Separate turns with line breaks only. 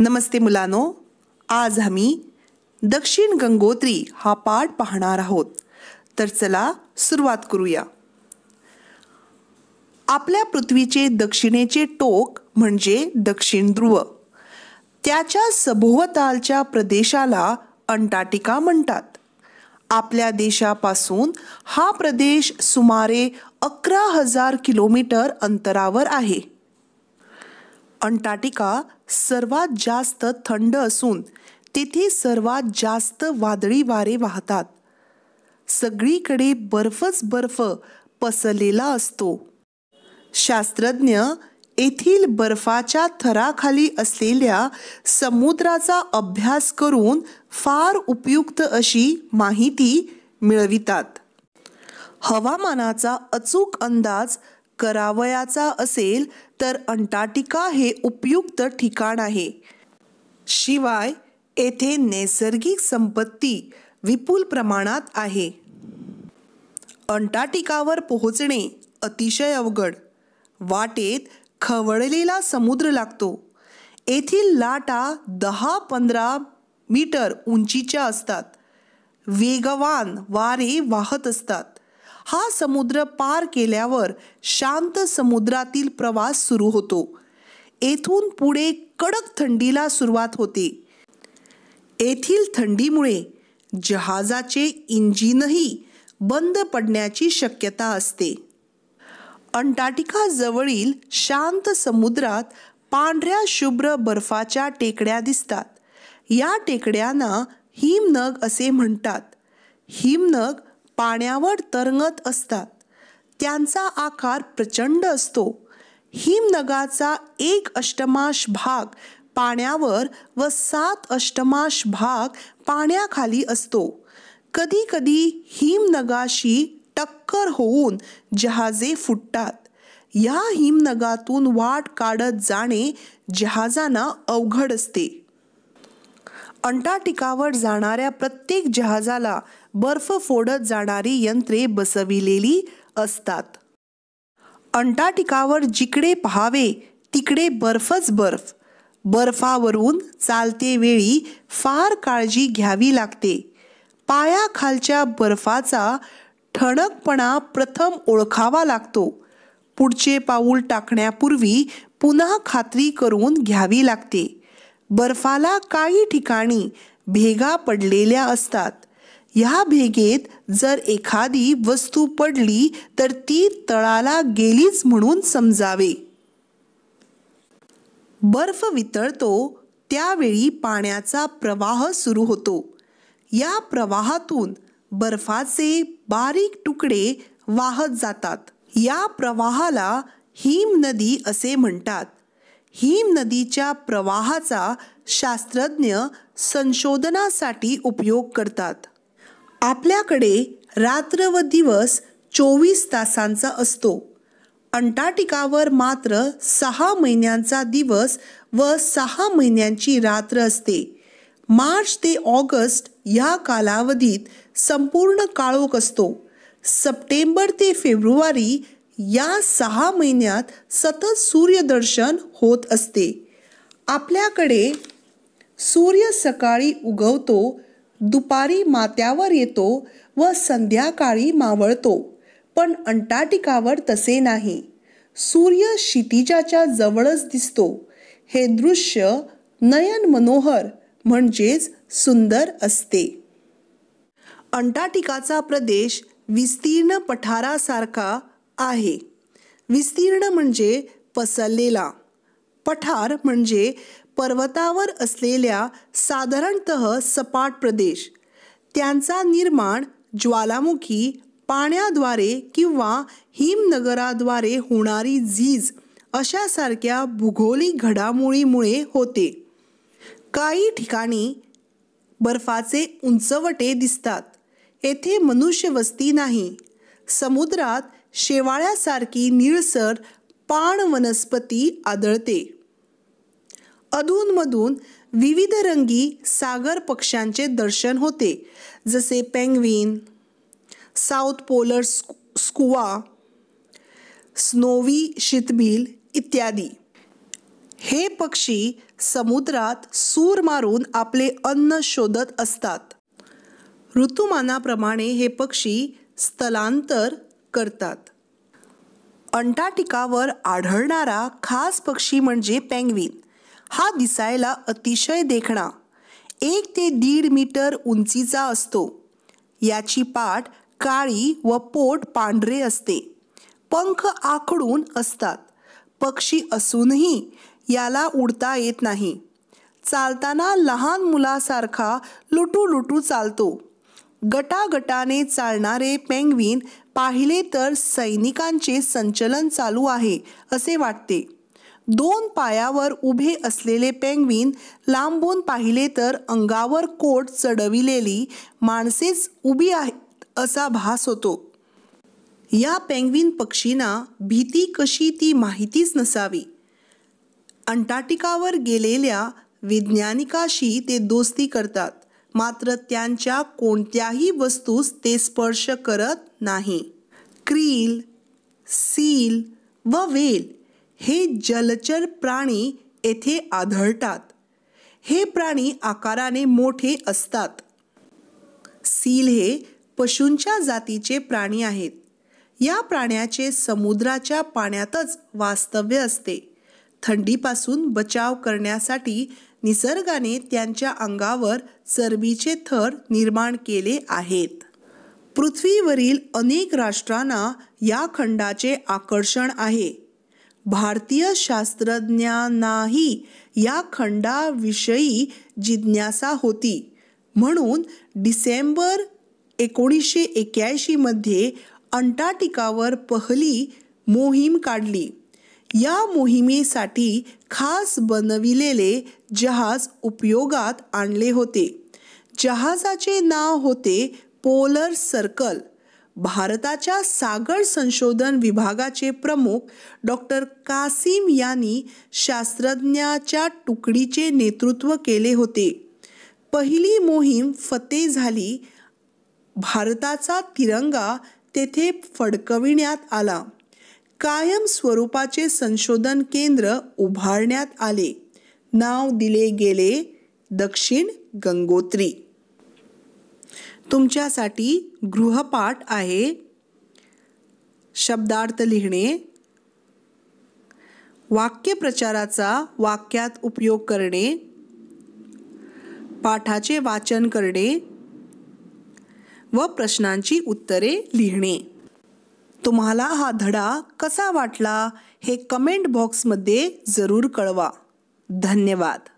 नमस्ते मुलानो आज आम्ही दक्षिण गंगोत्री हा पाठ पाहणार आहोत तर चला सुरुवात करूया आपल्या पृथ्वीचे दक्षिणेचे टोक म्हणजे दक्षिण ध्रुव त्याच्या सभोवतालच्या प्रदेशाला अंटार्क्टिका म्हणतात आपल्या देशापासून हा प्रदेश सुमारे अकरा हजार किलोमीटर अंतरावर आहे अंटार्क्टिका सर्वात जास्त थंड असून तेथे सर्वात जास्त वादळी वारे वाहतात सगळीकडे बर्फच बर्फ पसरलेला असतो शास्त्रज्ञ येथील बर्फाच्या थराखाली असलेल्या समुद्राचा अभ्यास करून फार उपयुक्त अशी माहिती मिळवितात हवामानाचा अचूक अंदाज करावयाचा असेल तर अंटार्क्टिका हे उपयुक्त ठिकाण आहे शिवाय येथे नैसर्गिक संपत्ती विपुल प्रमाणात आहे अंटार्क्टिकावर पोहोचणे अतिशय अवघड वाटेत खवळलेला समुद्र लागतो येथील लाटा दहा पंधरा मीटर उंचीच्या असतात वेगवान वारे वाहत असतात हा समुद्र पार केल्यावर शांत समुद्रातील प्रवास सुरू होतो येथून पुढे कडक थंडीला सुरुवात होते येथील थंडीमुळे जहाजाचे इंजिनही बंद पडण्याची शक्यता असते अंटार्टिकाजवळील शांत समुद्रात पांढऱ्या शुभ्र बर्फाच्या टेकड्या दिसतात या टेकड्यांना हिमनग असे म्हणतात हिमनग पाण्यावर तरंगत असतात त्यांचा आकार प्रचंड असतो हिमनगाचा एक अष्टमाश भाग पाण्यावर व सात अष्टमाश भाग पाण्याखाली असतो कधीकधी हिमनगाशी टक्कर होऊन जहाजे फुटतात या हिमनगातून वाट काढत जाणे जहाजांना अवघड असते अंटार्क्टिकावर जाणाऱ्या प्रत्येक जहाजाला बर्फ फोडत जाणारी यंत्रे बसविलेली असतात अंटार्क्टिकावर जिकडे पहावे तिकडे बर्फच बर्फ बर्फावरून चालते वेळी फार काळजी घ्यावी लागते पायाखालच्या बर्फाचा ठणकपणा प्रथम ओळखावा लागतो पुढचे पाऊल टाकण्यापूर्वी पुन्हा खात्री करून घ्यावी लागते बर्फाला काही ठिकाणी भेगा पडलेल्या असतात या भेगेत जर एखादी वस्तू पडली तर ती तळाला गेलीच म्हणून समजावे बर्फ वितळतो त्यावेळी पाण्याचा प्रवाह सुरू होतो या प्रवाहातून बर्फाचे बारीक तुकडे वाहत जातात या प्रवाहाला हिम नदी असे म्हणतात हिम नदीच्या प्रवाहाचा शास्त्रज्ञ संशोधनासाठी उपयोग करतात आपल्याकडे रात्र व दिवस चोवीस तासांचा असतो अंटार्क्टिकावर मात्र सहा महिन्यांचा दिवस व सहा महिन्यांची रात्र असते मार्च ते ऑगस्ट या कालावधीत संपूर्ण काळोख असतो सप्टेंबर ते फेब्रुवारी या सहा महिन्यात सतत सूर्यदर्शन होत असते आपल्याकडे सूर्य सकाळी उगवतो दुपारी मात्यावर येतो व संध्याकाळी मावळतो पण अंटार्क्टिकावर तसे नाही सूर्य क्षितिजाच्या जवळच दिसतो हे दृश्य नयन मनोहर म्हणजेच सुंदर असते अंटार्क्टिकाचा प्रदेश विस्तीर्ण पठारासारखा आहे विस्तीर्ण म्हणजे पसरलेला पठार म्हणजे पर्वतावर असलेल्या साधारणत सपाट प्रदेश त्यांचा निर्माण ज्वालामुखी पाण्याद्वारे किंवा हिमनगराद्वारे होणारी झीज अशासारख्या भूगोलिक घडामोडीमुळे होते काही ठिकाणी बर्फाचे उंचवटे दिसतात येथे मनुष्यवस्ती नाही समुद्रात शेवाळ्यासारखी निळसर पाण वनस्पती आदळते अधूनमधून विविध रंगी सागर पक्ष्यांचे दर्शन होते जसे penguin south polar skua skua snowy sheathbill इत्यादी हे पक्षी समुद्रात सूर मारून आपले अन्न शोधत असतात ऋतुमानाप्रमाणे हे पक्षी स्थलांतर करतात अंटार्क्टिकावर आढळणारा खास पक्षी म्हणजे पेंग्विन हा दिसायला अतिशय देखणा एक ते दीड मीटर उंचीचा असतो याची पाठ काळी व पोट पांढरे असते पंख आखडून असतात पक्षी असूनही याला उडता येत नाही चालताना लहान मुलासारखा लुटू लुटू चालतो गटागटाने चालणारे पेंग्विन पाहिले तर सैनिकांचे संचलन चालू आहे असे वाटते दोन पायावर उभे असलेले पेंग्विन लांबून पाहिले तर अंगावर कोट चढविलेली माणसेच उभी आहेत असा भास होतो या पेंग्विन पक्षींना भीती कशी ती माहितीच नसावी अंटार्क्टिकावर गेलेल्या वैज्ञानिकाशी ते दोस्ती करतात मात्र त्यांच्या कोणत्याही वस्तूस ते स्पर्श करत नाही क्रील सील व वेल हे जलचर प्राणी येथे आढळतात हे प्राणी आकाराने मोठे असतात सील हे पशूंच्या जातीचे प्राणी आहेत या प्राण्याचे समुद्राच्या पाण्यातच वास्तव्य असते थंडीपासून बचाव करण्यासाठी निसर्गाने त्यांच्या अंगावर चरबीचे थर निर्माण केले आहेत पृथ्वीवरील अनेक राष्ट्रांना या खंडाचे आकर्षण आहे भारतीय शास्त्रज्ञांनाही या खंडाविषयी जिज्ञासा होती म्हणून डिसेंबर एकोणीसशे एक्क्याऐंशीमध्ये अंटार्क्टिकावर पहिली मोहीम काढली या मोहिमेसाठी खास बनविलेले जहाज उपयोगात आणले होते जहाजाचे नाव होते पोलर सर्कल भारताच्या सागर संशोधन विभागाचे प्रमुख डॉक्टर कासिम यांनी शास्त्रज्ञाच्या तुकडीचे नेतृत्व केले होते पहिली मोहीम फते झाली भारताचा तिरंगा तेथे फडकविण्यात आला कायम स्वरूपाचे संशोधन केंद्र उभारण्यात आले नाव दिले गेले दक्षिण गंगोत्री तुमच्यासाठी गृहपाठ आहे शब्दार्थ लिहिणे वाक्यप्रचाराचा वाक्यात उपयोग करणे पाठाचे वाचन करणे व प्रश्नांची उत्तरे लिहिणे तुम्हाला हा धडा कसा वाटला हे कमेंट बॉक्समध्ये जरूर कळवा धन्यवाद